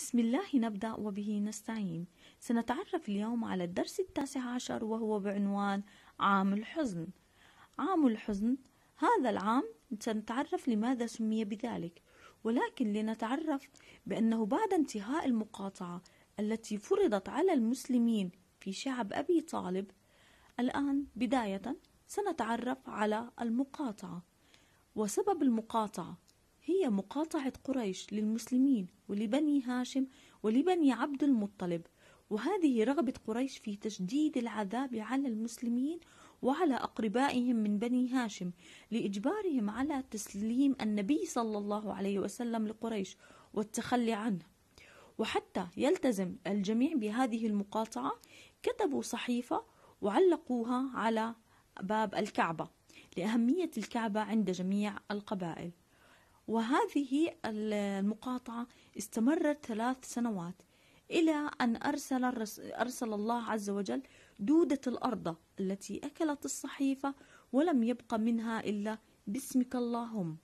بسم الله نبدأ وبه نستعين سنتعرف اليوم على الدرس التاسع عشر وهو بعنوان عام الحزن عام الحزن هذا العام سنتعرف لماذا سمي بذلك ولكن لنتعرف بأنه بعد انتهاء المقاطعة التي فرضت على المسلمين في شعب أبي طالب الآن بداية سنتعرف على المقاطعة وسبب المقاطعة هي مقاطعة قريش للمسلمين ولبني هاشم ولبني عبد المطلب وهذه رغبة قريش في تشديد العذاب على المسلمين وعلى أقربائهم من بني هاشم لإجبارهم على تسليم النبي صلى الله عليه وسلم لقريش والتخلي عنه وحتى يلتزم الجميع بهذه المقاطعة كتبوا صحيفة وعلقوها على باب الكعبة لأهمية الكعبة عند جميع القبائل وهذه المقاطعة استمرت ثلاث سنوات إلى أن أرسل, أرسل الله عز وجل دودة الأرض التي أكلت الصحيفة ولم يبق منها إلا باسمك اللهم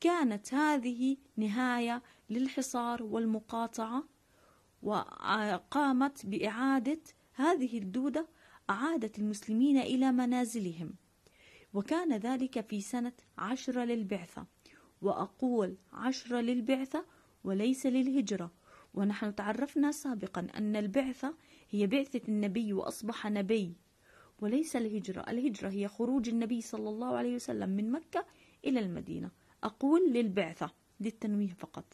كانت هذه نهاية للحصار والمقاطعة وقامت بإعادة هذه الدودة أعادت المسلمين إلى منازلهم وكان ذلك في سنة عشرة للبعثة وأقول عشرة للبعثة وليس للهجرة ونحن تعرفنا سابقا أن البعثة هي بعثة النبي وأصبح نبي وليس الهجرة الهجرة هي خروج النبي صلى الله عليه وسلم من مكة إلى المدينة أقول للبعثة للتنويه فقط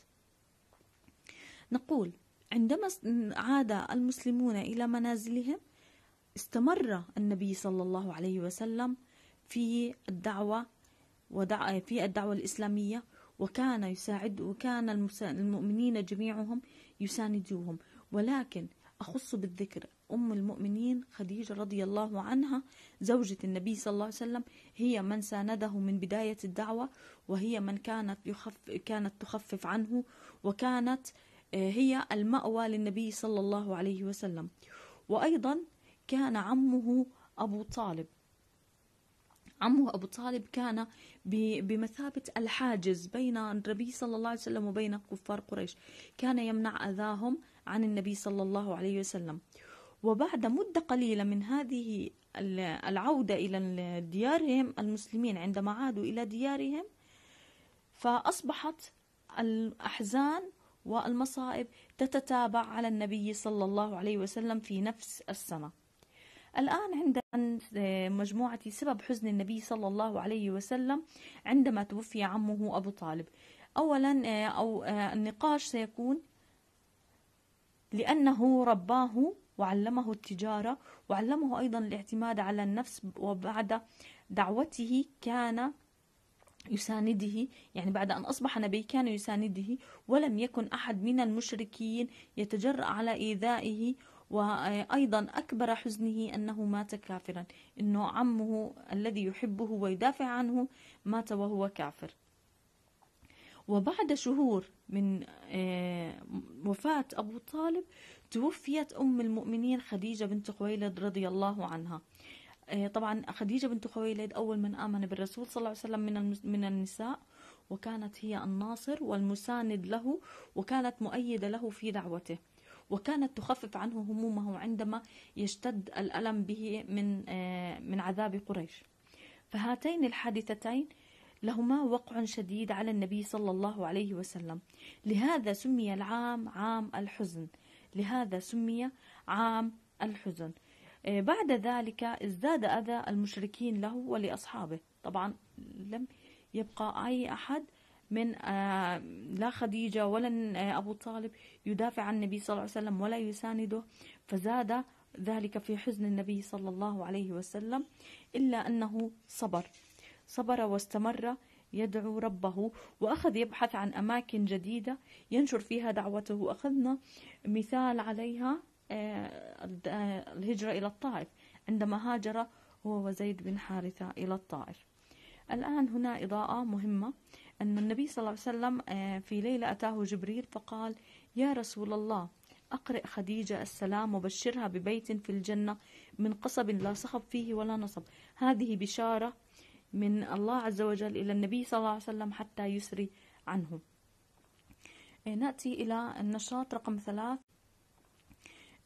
نقول عندما عاد المسلمون إلى منازلهم استمر النبي صلى الله عليه وسلم في الدعوة ودع في الدعوة الإسلامية وكان يساعد وكان المؤمنين جميعهم يساندوهم ولكن أخص بالذكر أم المؤمنين خديجة رضي الله عنها زوجة النبي صلى الله عليه وسلم هي من سانده من بداية الدعوة وهي من كانت يخف كانت تخفف عنه وكانت آه، هي المأوى للنبي صلى الله عليه وسلم وأيضا كان عمه أبو طالب عمه أبو طالب كان بمثابة الحاجز بين النبي صلى الله عليه وسلم وبين كفار قريش كان يمنع أذاهم عن النبي صلى الله عليه وسلم وبعد مدة قليلة من هذه العودة إلى ديارهم المسلمين عندما عادوا إلى ديارهم فأصبحت الأحزان والمصائب تتتابع على النبي صلى الله عليه وسلم في نفس السنه الآن عند آه، مجموعة سبب حزن النبي صلى الله عليه وسلم عندما توفي عمه أبو طالب أولا آه، أو آه، النقاش سيكون لأنه رباه وعلمه التجارة وعلمه أيضا الاعتماد على النفس وبعد دعوته كان يسانده يعني بعد أن أصبح نبي كان يسانده ولم يكن أحد من المشركين يتجرأ على إيذائه وأيضا أكبر حزنه أنه مات كافرا أنه عمه الذي يحبه ويدافع عنه مات وهو كافر وبعد شهور من آه، وفاة أبو طالب توفيت أم المؤمنين خديجة بنت خويلد رضي الله عنها آه، طبعا خديجة بنت خويلد أول من آمن بالرسول صلى الله عليه وسلم من, من النساء وكانت هي الناصر والمساند له وكانت مؤيدة له في دعوته وكانت تخفف عنه همومه عندما يشتد الألم به من آه، من عذاب قريش فهاتين الحادثتين لهما وقع شديد على النبي صلى الله عليه وسلم لهذا سمي العام عام الحزن لهذا سمي عام الحزن آه، بعد ذلك ازداد أذى المشركين له ولأصحابه طبعا لم يبقى أي أحد من آه، لا خديجة ولا آه، أبو طالب يدافع عن النبي صلى الله عليه وسلم ولا يسانده فزاد ذلك في حزن النبي صلى الله عليه وسلم إلا أنه صبر صبر واستمر يدعو ربه وأخذ يبحث عن أماكن جديدة ينشر فيها دعوته أخذنا مثال عليها آه، الهجرة إلى الطائف عندما هاجر هو وزيد بن حارثة إلى الطائف الآن هنا إضاءة مهمة أن النبي صلى الله عليه وسلم آه، في ليلة أتاه جبريل فقال يا رسول الله أقرئ خديجة السلام وبشرها ببيت في الجنة من قصب لا صخب فيه ولا نصب هذه بشارة من الله عز وجل إلى النبي صلى الله عليه وسلم حتى يسري عنه آه، نأتي إلى النشاط رقم ثلاث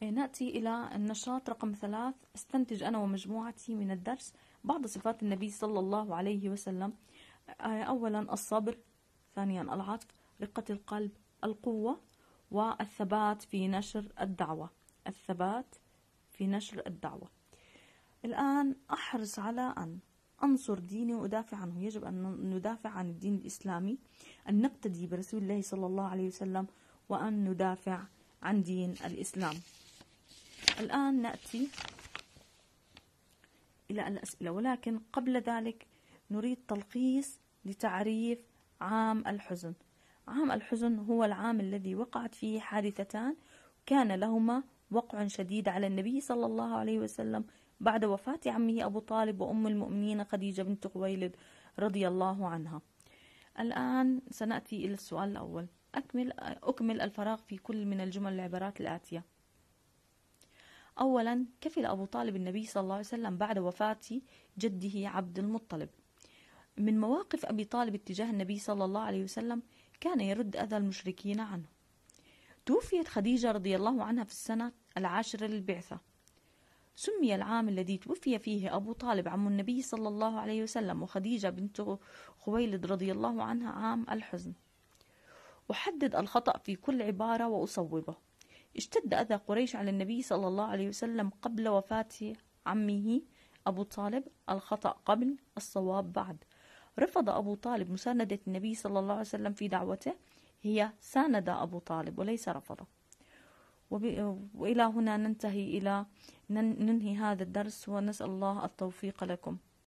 آه، نأتي إلى النشاط رقم ثلاث استنتج أنا ومجموعتي من الدرس بعض صفات النبي صلى الله عليه وسلم آه، أولا الصبر ثانيا العطف رقة القلب القوة والثبات في نشر الدعوة الثبات في نشر الدعوة الآن أحرص على أن أنصر ديني وأدافع عنه يجب أن ندافع عن الدين الإسلامي أن نقتدي برسول الله صلى الله عليه وسلم وأن ندافع عن دين الإسلام الآن نأتي إلى الأسئلة ولكن قبل ذلك نريد تلخيص لتعريف عام الحزن عام الحزن هو العام الذي وقعت فيه حادثتان كان لهما وقع شديد على النبي صلى الله عليه وسلم بعد وفاة عمه أبو طالب وأم المؤمنين خديجة بنت خويلد رضي الله عنها الآن سنأتي إلى السؤال الأول أكمل, أكمل الفراغ في كل من الجمل العبارات الآتية أولا كفل أبو طالب النبي صلى الله عليه وسلم بعد وفاة جده عبد المطلب من مواقف أبي طالب اتجاه النبي صلى الله عليه وسلم كان يرد أذى المشركين عنه توفيت خديجة رضي الله عنها في السنة العاشرة للبعثة سمي العام الذي توفي فيه أبو طالب عم النبي صلى الله عليه وسلم وخديجة بنت خويلد رضي الله عنها عام الحزن أحدد الخطأ في كل عبارة وأصوبه اشتد أذى قريش على النبي صلى الله عليه وسلم قبل وفاة عمه أبو طالب الخطأ قبل الصواب بعد رفض أبو طالب مساندة النبي صلى الله عليه وسلم في دعوته هي ساند أبو طالب وليس رفضه وإلى هنا ننتهي إلى ننهي هذا الدرس ونسأل الله التوفيق لكم